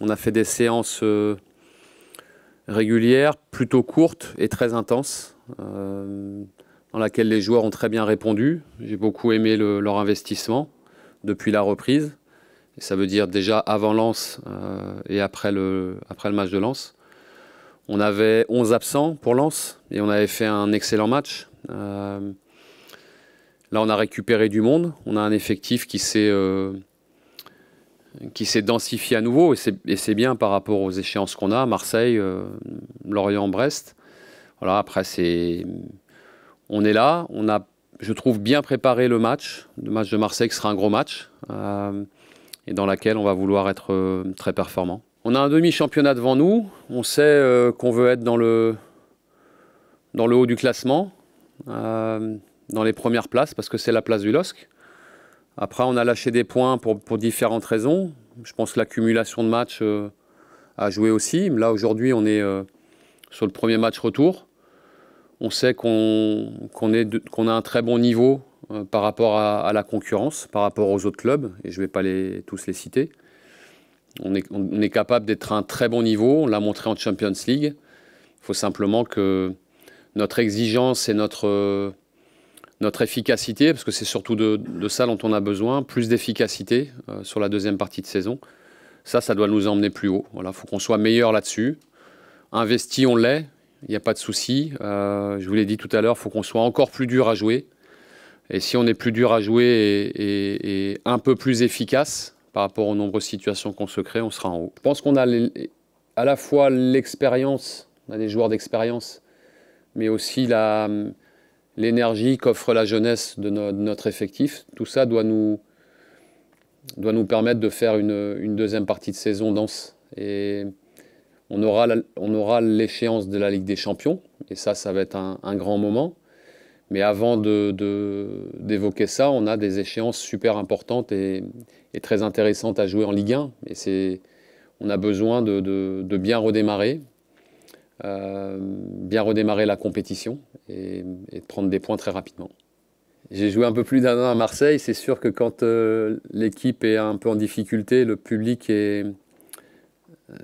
On a fait des séances euh, régulières, plutôt courtes et très intenses, euh, dans laquelle les joueurs ont très bien répondu. J'ai beaucoup aimé leur investissement depuis la reprise. ça veut dire déjà avant Lens euh, et après le, après le match de Lens. On avait 11 absents pour Lens et on avait fait un excellent match. là, on a récupéré du monde. On a un effectif qui s'est qui s'est densifié à nouveau, et c'est bien par rapport aux échéances qu'on a, Marseille, euh, Lorient, Brest. Voilà, après, c'est... On est là, on a, je trouve, bien préparé le match. Le match de Marseille qui sera un gros match, euh, et dans lequel on va vouloir être euh, très performant. On a un demi-championnat devant nous, on sait qu'on veut être dans le, dans le haut du classement, dans les premières places, parce que c'est la place du LOSC. Après, on a lâché des points pour, différentes raisons. Je pense l'accumulation de matchs euh, a joué aussi. Là, aujourd'hui, on est euh, sur le premier match retour. On sait qu'on a un très bon niveau euh, par rapport à, la concurrence, par rapport aux autres clubs, et je ne vais pas les, tous les citer. On est, on est capable d'être à un très bon niveau, on l'a montré en Champions League. Il faut simplement que notre exigence et notre notre efficacité, parce que c'est surtout de, ça dont on a besoin, plus d'efficacité euh, sur la deuxième partie de saison. Ça, ça doit nous emmener plus haut. Il faut qu'on soit meilleur là-dessus. Investi, on l'est, il n'y a pas de souci. Euh, je vous l'ai dit tout à l'heure, il faut qu'on soit encore plus dur à jouer. Et si on est plus dur à jouer et, un peu plus efficace par rapport aux nombreuses situations qu'on se crée, on sera en haut. Je pense qu'on a à la fois l'expérience, on a des joueurs d'expérience, mais aussi la, l'énergie qu'offre la jeunesse de, notre effectif, tout ça doit nous, doit nous permettre de faire une, une deuxième partie de saison dense. Et on aura l'échéance de la Ligue des Champions, et ça, ça va être un, grand moment. Mais avant d'évoquer de, d'évoquer ça, on a des échéances super importantes et, très intéressantes à jouer en Ligue 1. Et on a besoin de, de bien redémarrer. Euh, bien redémarrer la compétition et, et, prendre des points très rapidement. J'ai joué un peu plus d'un an à Marseille. C'est sûr que quand euh, l'équipe est un peu en difficulté, le public euh,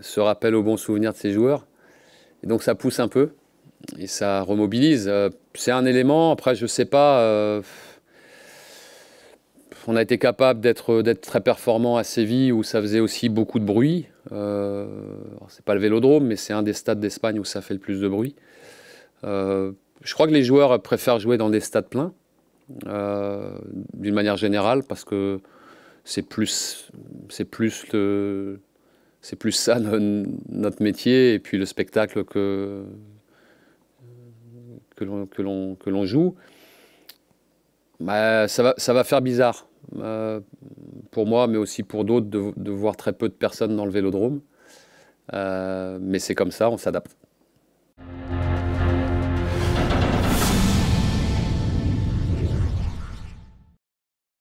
se rappelle au bon souvenir de ses joueurs. Et donc ça pousse un peu et ça remobilise. c'est un élément. Après, je ne sais pas. on a été capable d'être très performant à Séville où ça faisait aussi beaucoup de bruit. Euh, c'est pas le Vélodrome, mais c'est un des stades d'Espagne où ça fait le plus de bruit. Euh, je crois que les joueurs préfèrent jouer dans des stades pleins, euh, d'une manière générale, parce que c'est plus, c'est plus c'est plus ça notre métier et puis le spectacle que que l'on que l'on joue. Bah, ça va ça va faire bizarre pour moi, mais aussi pour d'autres, de, voir très peu de personnes dans le vélodrome. Euh, mais c'est comme ça, on s'adapte.